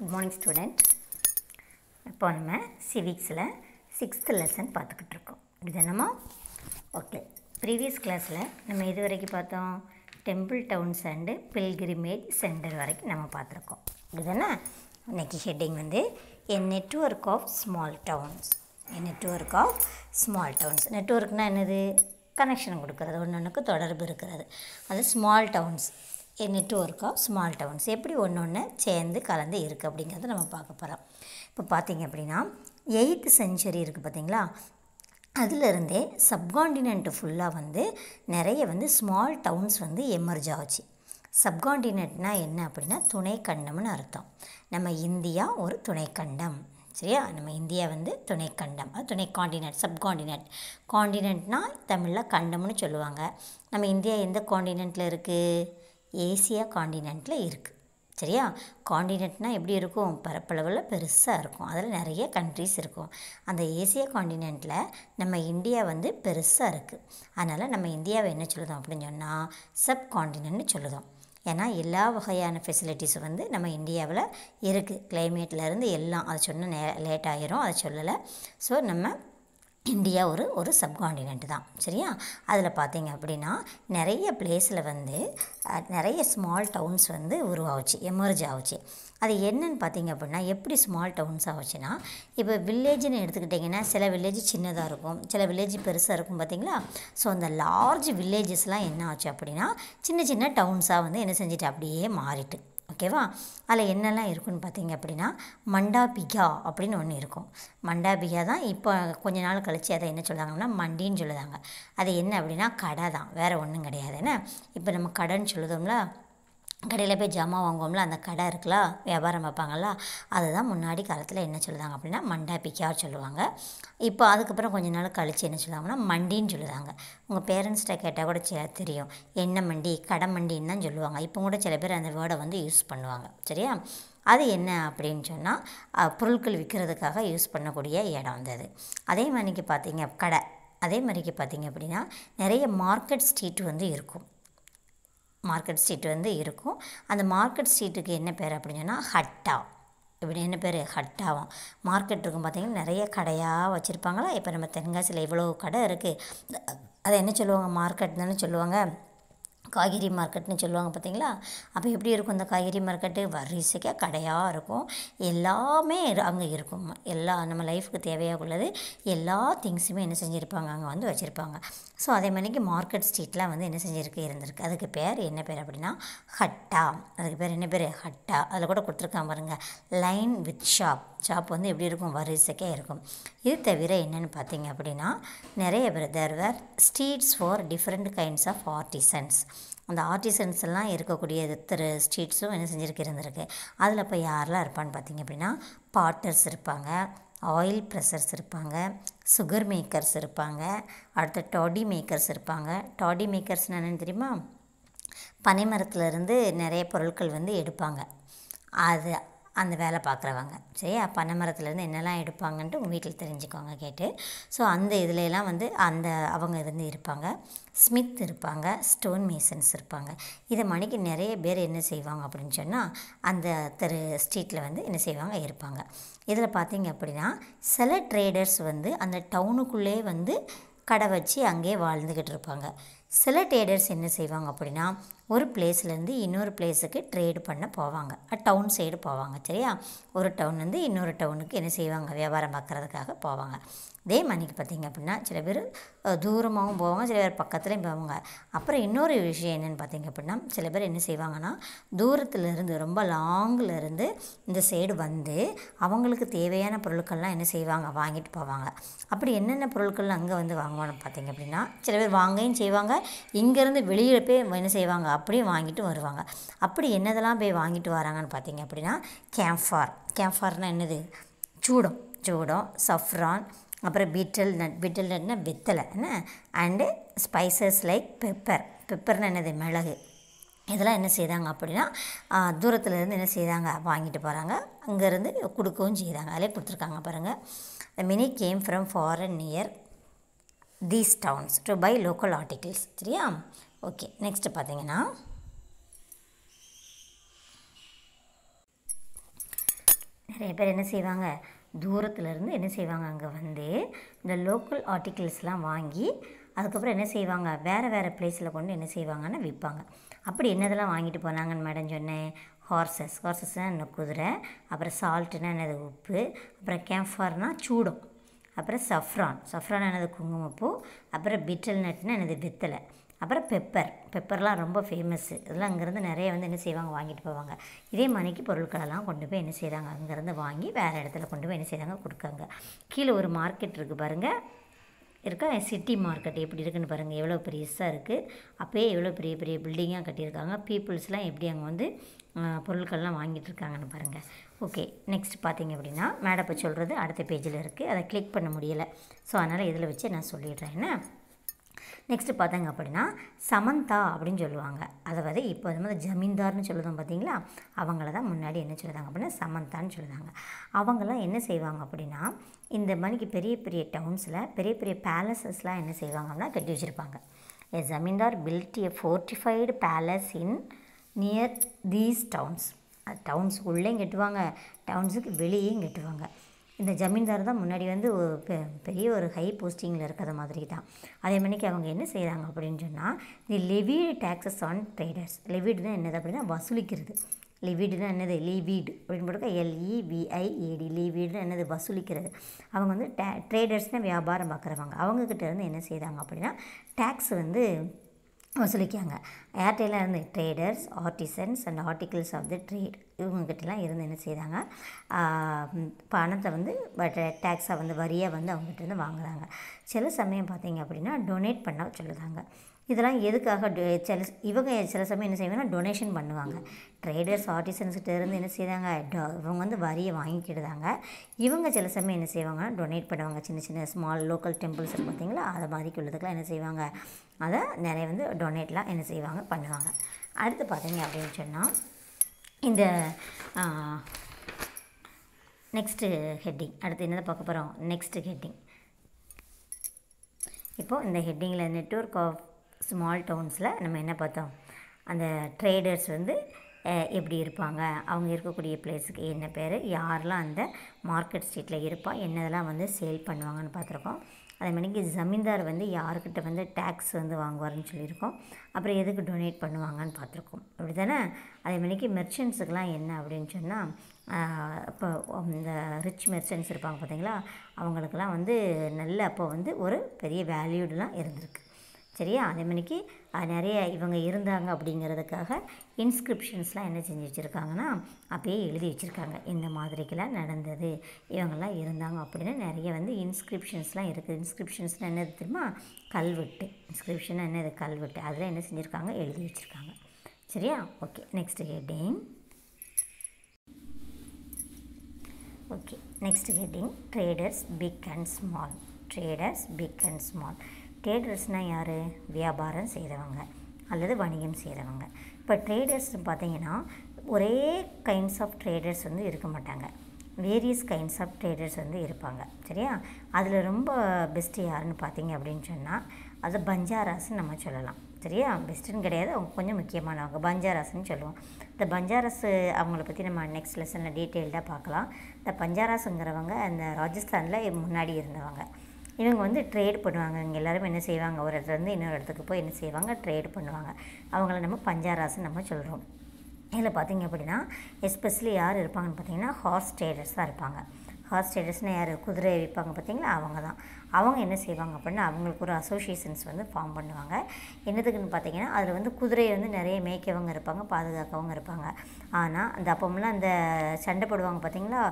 good morning student இப்போ நம்ம சிவிக்ஸில் sixth lesson பார்த்துக்கிட்டு இருக்கோம் இதுதானமா ஓகே ப்ரீவியஸ் கிளாஸில் நம்ம இது வரைக்கும் பார்த்தோம் temple towns and pilgrimage centre வரைக்கும் நம்ம பார்த்துருக்கோம் இதுதானே இன்றைக்கி ஹெட்டிங் வந்து என் நெட்ஒர்க் ஆஃப் ஸ்மால் டவுன்ஸ் என் நெட்ஒர்க் ஆஃப் ஸ்மால் டவுன்ஸ் நெட்ஒர்க்னால் என்னது கனெக்ஷன் கொடுக்குறது ஒன்று ஒன்றுக்கு தொடர்பு இருக்கிறது அது small towns network of small towns எப்படி ஒன்று ஒன்று சேர்ந்து கலந்து இருக்குது அப்படிங்கிறத நம்ம பார்க்க போகிறோம் இப்போ பார்த்திங்க அப்படின்னா எயித்து செஞ்சுரி இருக்குது பார்த்திங்களா அதிலிருந்தே சப்கான்டினென்ட் ஃபுல்லாக வந்து நிறைய வந்து ஸ்மால் டவுன்ஸ் வந்து எமர்ஜ் ஆச்சு சப்காண்டினென்ட்னா என்ன அப்படின்னா துணை கண்டம்னு அர்த்தம் நம்ம இந்தியா ஒரு துணைக்கண்டம் சரியா நம்ம இந்தியா வந்து துணைக்கண்டம் துணை காண்டினென்ட் சப்காண்டினென்ட் காண்டினென்ட்னால் தமிழில் கண்டம்னு சொல்லுவாங்க நம்ம இந்தியா எந்த காண்டினெண்ட்டில் இருக்குது ஏசியா காண்டினெண்ட்டில் இருக்குது சரியா காண்டினெண்ட்னால் எப்படி இருக்கும் பரப்பளவில் பெருசாக இருக்கும் அதில் நிறைய கண்ட்ரிஸ் இருக்கும் அந்த ஏசியா காண்டினெண்ட்டில் நம்ம இந்தியா வந்து பெருசாக இருக்குது அதனால் நம்ம இந்தியாவை என்ன சொல்லுதோம் அப்படின்னு சொன்னால் சப் காண்டினென்ட்னு சொல்லுதோம் ஏன்னா எல்லா வகையான ஃபெசிலிட்டிஸும் வந்து நம்ம இந்தியாவில் இருக்குது இருந்து எல்லாம் அதை சொன்ன நே லேட் ஆகிரும் அதை சொல்லலை ஸோ நம்ம இந்தியா ஒரு ஒரு சப்காண்டினென்ட் தான் சரியா அதில் பார்த்தீங்க அப்படின்னா நிறைய பிளேஸில் வந்து நிறைய ஸ்மால் டவுன்ஸ் வந்து உருவாகுச்சு எமர்ஜ் ஆகுச்சு அது என்னன்னு பார்த்தீங்க அப்படின்னா எப்படி ஸ்மால் டவுன்ஸ் ஆகுச்சுன்னா இப்போ வில்லேஜ்னு எடுத்துக்கிட்டிங்கன்னா சில வில்லேஜ் சின்னதாக இருக்கும் சில வில்லேஜ் பெருசாக இருக்கும் பார்த்தீங்களா ஸோ அந்த லார்ஜ் வில்லேஜஸ்லாம் என்ன ஆச்சு அப்படின்னா சின்ன சின்ன டவுன்ஸாக வந்து என்ன செஞ்சுட்டு அப்படியே மாறிட்டு ஓகேவா அதில் என்னெல்லாம் இருக்குன்னு பார்த்தீங்க அப்படின்னா மண்டாபிகா அப்படின்னு ஒன்று இருக்கும் மண்டாபிகா தான் இப்போ கொஞ்ச நாள் கழித்து அதை என்ன சொல்லுவாங்கன்னா மண்டின்னு சொல்லுதாங்க அது என்ன அப்படின்னா கடை தான் வேறு ஒன்றும் கிடையாது என்ன இப்போ நம்ம கடைன்னு சொல்லுதோம்ல கடையில் போய் ஜாமான் வாங்குவோம்ல அந்த கடை இருக்குல்ல வியாபாரம் வைப்பாங்கள்ல அதுதான் முன்னாடி காலத்தில் என்ன சொல்லுதாங்க அப்படின்னா மண்டா பிக்கியார் சொல்லுவாங்க இப்போ அதுக்கப்புறம் கொஞ்ச நாள் கழித்து என்ன சொல்லுவாங்கன்னா மண்டின்னு சொல்லுவாங்க உங்கள் பேரண்ட்ஸ்கிட்ட கேட்டால் கூட சே தெரியும் என்ன மண்டி கடை மண்டின்னு தான் சொல்லுவாங்க இப்போ கூட சில பேர் அந்த வேர்டை வந்து யூஸ் பண்ணுவாங்க சரியா அது என்ன அப்படின்னு சொன்னால் பொருட்கள் விற்கிறதுக்காக யூஸ் பண்ணக்கூடிய இடம் வந்து அது அதே மாதிரிக்கு பார்த்தீங்க கடை அதே மாதிரிக்கு பார்த்தீங்க அப்படின்னா நிறைய மார்க்கெட் ஸ்ட்ரீட் வந்து இருக்கும் மார்க்கெட் ஸ்ட்ரீட் வந்து இருக்கும் அந்த மார்க்கெட் ஸ்ட்ரீட்டுக்கு என்ன பேர் சொன்னால் ஹட்டா இப்படி என்ன பேர் ஹட்டாவும் மார்க்கெட் இருக்கும் பார்த்திங்கன்னா நிறைய கடையாக வச்சுருப்பாங்களா இப்போ நம்ம தென்காசியில் இவ்வளோ கடை இருக்குது அதை என்ன சொல்லுவாங்க மார்க்கெட் தானே சொல்லுவாங்க காய்கறி மார்க்கெட்னு சொல்லுவாங்க பார்த்தீங்களா அப்போ எப்படி இருக்கும் அந்த காய்கறி மார்க்கெட்டு வரிசைக்காக கடையாக இருக்கும் எல்லாமே அங்கே இருக்கும் எல்லா நம்ம லைஃபுக்கு தேவையாக உள்ளது எல்லா திங்ஸுமே என்ன செஞ்சுருப்பாங்க அங்கே வந்து வச்சுருப்பாங்க ஸோ அதே மாதிரிக்கு மார்க்கெட் ஸ்ட்ரீட்லாம் வந்து என்ன செஞ்சுருக்கு இருந்திருக்கு அதுக்கு பேர் என்ன பேர் அப்படின்னா ஹட்டா அதுக்கு பேர் என்ன பேர் ஹட்டா அதில் கூட கொடுத்துருக்காங்க பாருங்கள் லைன் வித் ஷாப் ஷாப் வந்து எப்படி இருக்கும் வரிசைக்கே இருக்கும் இது தவிர என்னென்னு பார்த்தீங்க அப்படின்னா நிறைய பேர் there were streets for different kinds of artisans அந்த ஆர்டிசன்ஸ் எல்லாம் இருக்கக்கூடிய திரு ஸ்ட்ரீட்ஸும் என்ன செஞ்சுருக்கு இருந்திருக்கு அதில் இப்போ யாரெல்லாம் இருப்பான்னு பார்த்தீங்க அப்படின்னா பாட்டர்ஸ் இருப்பாங்க ஆயில் ப்ரெஷர்ஸ் இருப்பாங்க சுகர் மேக்கர்ஸ் இருப்பாங்க அடுத்து டாடி மேக்கர்ஸ் இருப்பாங்க டாடி மேக்கர்ஸ் என்னென்னு தெரியுமா பனைமரத்துலேருந்து நிறைய பொருட்கள் வந்து எடுப்பாங்க அது அந்த வேலை பார்க்குறவங்க சரியா பனை மரத்துலேருந்து என்னெல்லாம் எடுப்பாங்கன்ட்டு உங்கள் வீட்டில் தெரிஞ்சுக்கோங்க கேட்டு ஸோ அந்த இதுலலாம் வந்து அந்த அவங்க இருந்து இருப்பாங்க ஸ்மித் இருப்பாங்க ஸ்டோன் மேசன்ஸ் இருப்பாங்க இதை மணிக்கு நிறைய பேர் என்ன செய்வாங்க அப்படின்னு சொன்னால் அந்த தெரு ஸ்ட்ரீட்டில் வந்து என்ன செய்வாங்க இருப்பாங்க இதில் பார்த்தீங்க அப்படின்னா சில ட்ரேடர்ஸ் வந்து அந்த டவுனுக்குள்ளே வந்து கடை வச்சு அங்கேயே வாழ்ந்துக்கிட்டு இருப்பாங்க சில ட்ரேடர்ஸ் என்ன செய்வாங்க அப்படின்னா ஒரு பிளேஸ்லேருந்து இன்னொரு பிளேஸுக்கு ட்ரேடு பண்ண போவாங்க டவுன் சைடு போவாங்க சரியா ஒரு டவுன்லேருந்து இன்னொரு டவுனுக்கு என்ன செய்வாங்க வியாபாரம் பார்க்குறதுக்காக போவாங்க இதே மணிக்கு பார்த்திங்க அப்படின்னா சில பேர் தூரமாகவும் போவாங்க சில பேர் பக்கத்துலேயும் போவாங்க அப்புறம் இன்னொரு விஷயம் என்னென்னு பார்த்திங்க அப்படின்னா சில பேர் என்ன செய்வாங்கன்னா தூரத்துலேருந்து ரொம்ப லாங்கிலேருந்து இந்த சைடு வந்து அவங்களுக்கு தேவையான பொருட்கள்லாம் என்ன செய்வாங்க வாங்கிட்டு போவாங்க அப்படி என்னென்ன பொருட்கள் அங்கே வந்து வாங்குவாங்க பார்த்திங்க அப்படின்னா சில பேர் வாங்கையும் செய்வாங்க இங்கேருந்து வெளியில் போய் என்ன செய்வாங்க அப்படியும் வாங்கிட்டு வருவாங்க அப்படி என்னதெல்லாம் போய் வாங்கிட்டு வராங்கன்னு பார்த்திங்க அப்படின்னா கேம்ஃபார் கேம்ஃபார்னால் என்னது சூடம் சூடம் சஃப்ரான் அப்புறம் பீட்டல் நட் பீட்டல் நட்னால் வெத்தலை என்ன அண்டு ஸ்பைசஸ் லைக் பெப்பர் பெப்பர்னு என்னது மிளகு இதெல்லாம் என்ன செய்தாங்க அப்படின்னா தூரத்தில் இருந்து என்ன செய்தாங்க வாங்கிட்டு போகிறாங்க அங்கேருந்து கொடுக்கவும் செய்தாங்க அதிலே கொடுத்துருக்காங்க பாருங்கள் the many came from foreign near these towns to buy local articles சரியா ஓகே நெக்ஸ்ட்டு பார்த்தீங்கன்னா நிறைய பேர் என்ன செய்வாங்க தூரத்துலேருந்து என்ன செய்வாங்க அங்கே வந்து இந்த லோக்கல் ஆர்டிகிள்ஸ்லாம் வாங்கி அதுக்கப்புறம் என்ன செய்வாங்க வேறு வேறு பிளேஸில் கொண்டு என்ன செய்வாங்கன்னு விற்பாங்க அப்படி என்னதெல்லாம் வாங்கிட்டு போனாங்கன்னு மேடம் சொன்னேன் ஹார்சஸ் ஹார்சஸ்னால் என்ன குதிரை அப்புறம் சால்ட்டுனா என்னது உப்பு அப்புறம் கேம்ஃபார்னால் சூடம் அப்புறம் சஃப்ரான் சஃப்ரான் என்னது குங்குமப்பூ அப்புறம் பிட்டல் நட்டுனால் என்னது வெத்தலை அப்புறம் பெப்பர் பெப்பர்லாம் ரொம்ப ஃபேமஸ்ஸு இதெல்லாம் அங்கேருந்து நிறைய வந்து என்ன செய்வாங்க வாங்கிட்டு போவாங்க இதே மனைக்கு பொருட்களெல்லாம் கொண்டு போய் என்ன செய்கிறாங்க அங்கேருந்து வாங்கி வேறு இடத்துல கொண்டு போய் என்ன செய்கிறாங்க கொடுக்காங்க கீழே ஒரு மார்க்கெட் இருக்குது பாருங்கள் இருக்க சிட்டி மார்க்கெட் எப்படி இருக்குன்னு பாருங்கள் எவ்வளோ பெருசாக இருக்குது அப்போயே எவ்வளோ பெரிய பெரிய பில்டிங்காக கட்டியிருக்காங்க பீப்புள்ஸ்லாம் எப்படி அங்கே வந்து பொருட்கள்லாம் வாங்கிட்டு இருக்காங்கன்னு பாருங்கள் ஓகே நெக்ஸ்ட் பார்த்தீங்க அப்படின்னா மேடப்போ சொல்கிறது அடுத்த பேஜில் இருக்குது அதை கிளிக் பண்ண முடியலை ஸோ அதனால் இதில் வச்சு நான் சொல்லிடுறேன் என்ன நெக்ஸ்ட்டு பார்த்தாங்க அப்படின்னா சமந்தா அப்படின்னு சொல்லுவாங்க அதாவது இப்போ அது மாதிரி ஜமீன்தார்னு சொல்லுதோம் பார்த்தீங்களா அவங்கள தான் முன்னாடி என்ன சொல்லுதாங்க அப்படின்னா சமந்தான்னு சொல்லுதாங்க அவங்களாம் என்ன செய்வாங்க அப்படின்னா இந்த மாதிரிக்கு பெரிய பெரிய டவுன்ஸில் பெரிய பெரிய பேலஸஸ்லாம் என்ன செய்வாங்க அப்படின்னா கட்டி வச்சுருப்பாங்க a zamindar built a fortified palace in near these towns towns உள்ளேயும் கட்டுவாங்க டவுன்ஸுக்கு வெளியேயும் கட்டுவாங்க இந்த ஜமீன்தார் தான் முன்னாடி வந்து பெரிய ஒரு ஹை போஸ்டிங்கில் இருக்கிற மாதிரி தான் அதே மணிக்கு அவங்க என்ன செய்கிறாங்க அப்படின்னு சொன்னால் the levied taxes on traders levied தான் என்னது அப்படின்னா வசூலிக்கிறது லெவீடுனா என்னது லீவீடு அப்படின்னு போட்டு எல்இவிஐஏடி லீவீடுனா என்னது வசூலிக்கிறது அவங்க வந்து டே ட்ரேடர்ஸ்னால் வியாபாரம் பார்க்குறவங்க அவங்கக்கிட்ட இருந்து என்ன செய்கிறாங்க அப்படின்னா டேக்ஸ் வந்து வசூலிக்காங்க ஏர்டெல்லாம் இருந்து traders artisans and articles of the trade இவங்ககிட்டலாம் இருந்து என்ன செய்கிறாங்க பணத்தை வந்து பட் டேக்ஸாக வந்து வரியாக வந்து அவங்ககிட்ட வாங்குகிறாங்க சில சமயம் பார்த்தீங்க அப்படின்னா டொனேட் பண்ண சொல்லுறாங்க இதெல்லாம் எதுக்காக சில இவங்க சில சமயம் என்ன செய்வாங்கன்னா டொனேஷன் பண்ணுவாங்க ட்ரேடர்ஸ் ஆர்டிசன்ஸ்கிட்ட இருந்து என்ன செய்கிறாங்க இவங்க வந்து வரியை வாங்கிக்கிடுதாங்க இவங்க சில சமயம் என்ன செய்வாங்கன்னா டொனேட் பண்ணுவாங்க சின்ன சின்ன ஸ்மால் லோக்கல் டெம்பிள்ஸ் பார்த்தீங்களா அதை மாதிரி உள்ளதுக்கெலாம் என்ன செய்வாங்க அதை நிறைய வந்து டொனேட்லாம் என்ன செய்வாங்க பண்ணுவாங்க அடுத்து பார்த்தீங்க அப்படின்னு சொன்னால் இந்த நெக்ஸ்ட்டு ஹெட்டிங் அடுத்து என்னதை பார்க்க போகிறோம் நெக்ஸ்ட்டு ஹெட்டிங் இப்போது இந்த ஹெட்டிங்கில் நெட்ஒர்க் ஆஃப் ஸ்மால் டவுன்ஸில் நம்ம என்ன பார்த்தோம் அந்த ட்ரேடர்ஸ் வந்து எப்படி இருப்பாங்க அவங்க இருக்கக்கூடிய பிளேஸுக்கு என்ன பேர் யாரெல்லாம் அந்த மார்க்கெட் ஸ்ட்ரீட்டில் இருப்பா என்னதெல்லாம் வந்து சேல் பண்ணுவாங்கன்னு பார்த்துருக்கோம் அதேமாதிரிக்கு ஜமீன்தார் வந்து யாருக்கிட்ட வந்து டேக்ஸ் வந்து வாங்குவார்னு சொல்லியிருக்கோம் அப்புறம் எதுக்கு டொனேட் பண்ணுவாங்கன்னு பார்த்துருக்கோம் அப்படி தானே அதேமாதிரிக்கு மெர்ச்சன்ட்ஸுக்கெலாம் என்ன அப்படின்னு சொன்னால் இப்போ இந்த ரிச் மெர்ச்சன்ட்ஸ் இருப்பாங்க பார்த்தீங்களா அவங்களுக்கெல்லாம் வந்து நல்ல அப்போ வந்து ஒரு பெரிய வேல்யூடெலாம் இருந்திருக்கு சரியா அதே மாதிரிக்கு நிறைய இவங்க இருந்தாங்க அப்படிங்கிறதுக்காக இன்ஸ்கிரிப்ஷன்ஸ்லாம் என்ன செஞ்சு வச்சுருக்காங்கன்னா அப்பயே எழுதி வச்சுருக்காங்க இந்த மாதிரிக்கெல்லாம் நடந்தது இவங்கெல்லாம் இருந்தாங்க அப்படின்னு நிறைய வந்து இன்ஸ்கிரிப்ஷன்ஸ்லாம் இருக்குது இன்ஸ்கிரிப்ஷன்ஸ்லாம் என்னது தெரியுமா கல்வெட்டு இன்ஸ்கிரிப்ஷன் என்னது கல்வெட்டு அதில் என்ன செஞ்சுருக்காங்க எழுதி வச்சுருக்காங்க சரியா okay next heading okay next heading traders big and small traders big and small ட்ரேடர்ஸ்னால் யார் வியாபாரம் செய்கிறவங்க அல்லது வணிகம் செய்கிறவங்க இப்போ ட்ரேடர்ஸ் பார்த்தீங்கன்னா ஒரே கைண்ட்ஸ் ஆஃப் ட்ரேடர்ஸ் வந்து இருக்க மாட்டாங்க வேரியஸ் கைண்ட்ஸ் ஆஃப் ட்ரேடர்ஸ் வந்து இருப்பாங்க சரியா அதில் ரொம்ப பெஸ்ட்டு யாருன்னு பார்த்தீங்க அப்படின்னு சொன்னால் அது பஞ்சாராஸ்ன்னு நம்ம சொல்லலாம் சரியா பெஸ்ட்டுன்னு கிடையாது அவங்க கொஞ்சம் முக்கியமானவங்க பஞ்சாராஸ்ன்னு சொல்லுவோம் இந்த பஞ்சாராஸ் அவங்கள பற்றி நம்ம நெக்ஸ்ட் லெசனில் டீட்டெயில்டாக பார்க்கலாம் இந்த பஞ்சாராஸுங்கிறவங்க அந்த ராஜஸ்தானில் முன்னாடி இருந்தவங்க இவங்க வந்து ட்ரேட் பண்ணுவாங்க இங்கே எல்லோரும் என்ன செய்வாங்க ஒரு இடத்துலேருந்து இன்னொரு இடத்துக்கு போய் என்ன செய்வாங்க ட்ரேட் பண்ணுவாங்க அவங்கள நம்ம பஞ்சாராசு நம்ம சொல்கிறோம் இதில் பார்த்திங்க அப்படின்னா எஸ்பெஷலி யார் இருப்பாங்கன்னு பார்த்திங்கன்னா ஹார்ஸ் ட்ரேடர்ஸ் தான் இருப்பாங்க ஹார்ஸ் ட்ரேடர்ஸ்னால் யார் குதிரை விற்பாங்க பார்த்திங்களா அவங்க தான் அவங்க என்ன செய்வாங்க அப்படின்னா அவங்களுக்கு ஒரு அசோசியேஷன்ஸ் வந்து ஃபார்ம் பண்ணுவாங்க என்னதுக்குன்னு பார்த்தீங்கன்னா அதில் வந்து குதிரையை வந்து நிறைய மேய்க்கவங்க இருப்பாங்க பாதுகாக்கவங்க இருப்பாங்க ஆனால் அந்த அப்போம்லாம் அந்த சண்டை போடுவாங்க பார்த்திங்களா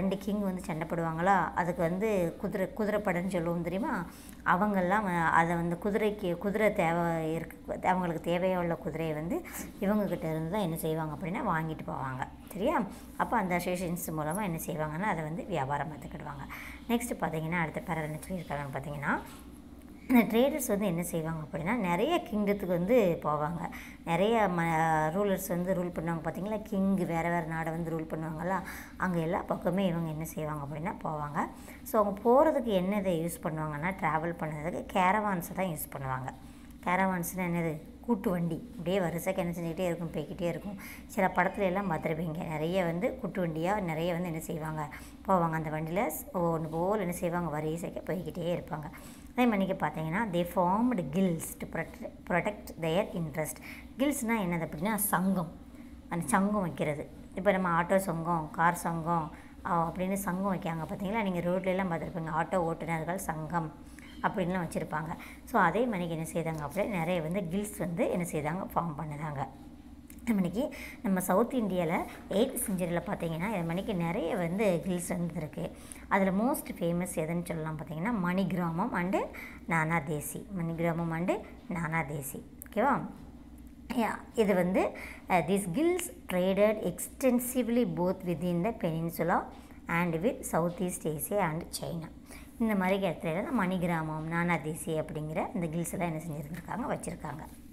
ரெண்டு கிங் வந்து சண்டை போடுவாங்களா அதுக்கு வந்து குதிரை குதிரைப்படன்னு சொல்லுவோம் தெரியுமா அவங்கெல்லாம் அதை வந்து குதிரைக்கு குதிரை தேவை இருக்கு அவங்களுக்கு தேவையுள்ள குதிரையை வந்து இவங்கக்கிட்ட இருந்து தான் என்ன செய்வாங்க அப்படின்னா வாங்கிட்டு போவாங்க சரியா அப்போ அந்த அசோசியேஷன்ஸ் மூலமாக என்ன செய்வாங்கன்னா அதை வந்து வியாபாரம் பார்த்துக்கிடுவாங்க நெக்ஸ்ட்டு பார்த்தீங்கன்னா அடுத்த பேரர் என்ன சொல்லியிருக்காங்கன்னு பார்த்தீங்கன்னா இந்த ட்ரேடர்ஸ் வந்து என்ன செய்வாங்க அப்படின்னா நிறைய கிங்டத்துக்கு வந்து போவாங்க நிறைய ம ரூலர்ஸ் வந்து ரூல் பண்ணுவாங்க பார்த்திங்களா கிங் வேறு வேறு நாடை வந்து ரூல் பண்ணுவாங்களா அங்கே எல்லா பக்கமே இவங்க என்ன செய்வாங்க அப்படின்னா போவாங்க ஸோ அவங்க போகிறதுக்கு என்ன இதை யூஸ் பண்ணுவாங்கன்னா ட்ராவல் பண்ணுறதுக்கு கேரவான்ஸை தான் யூஸ் பண்ணுவாங்க கேரவான்ஸ்னால் என்னது கூட்டு வண்டி அப்படியே வரிசைக்கு என்ன செஞ்சுக்கிட்டே இருக்கும் போய்கிட்டே இருக்கும் சில படத்துல எல்லாம் பார்த்துருப்பீங்க நிறைய வந்து கூட்டு வண்டியாக நிறைய வந்து என்ன செய்வாங்க போவாங்க அந்த வண்டியில் ஒன்று போல் என்ன செய்வாங்க வரிசைக்கு போய்கிட்டே இருப்பாங்க அதே மாதிரி இன்றைக்கி பார்த்தீங்கன்னா they formed guilds to protect protect their interest கில்ஸ்னால் என்னது அப்படின்னா சங்கம் அந்த சங்கம் வைக்கிறது இப்போ நம்ம ஆட்டோ சங்கம் கார் சங்கம் அப்படின்னு சங்கம் வைக்காங்க பார்த்தீங்களா நீங்கள் ரோட்லலாம் பார்த்துருப்பீங்க ஆட்டோ ஓட்டுநர்கள் சங்கம் அப்படின்லாம் வச்சுருப்பாங்க ஸோ அதே மணிக்கு என்ன செய்தாங்க அப்படியே நிறைய வந்து கில்ஸ் வந்து என்ன செய்தாங்க ஃபார்ம் பண்ணுதாங்க மணிக்கு நம்ம சவுத் இந்தியாவில் எயித் செஞ்சுரியில் பார்த்தீங்கன்னா இது மணிக்கு நிறைய வந்து ஹில்ஸ் வந்துருக்கு அதில் மோஸ்ட் ஃபேமஸ் எதுன்னு சொல்லலாம் பார்த்தீங்கன்னா மணிகிராமம் அண்டு நானா தேசி மணிகிராமம் அண்டு நானா தேசி ஓகேவா இது வந்து this guilds traded extensively both with in the peninsula and with South East Asia and China இந்த மாதிரி இடத்துல மணிகிராமம் நானாதிசி அப்படிங்கிற இந்த கில்ஸ்லாம் என்ன செஞ்சுருந்துருக்காங்க வச்சுருக்காங்க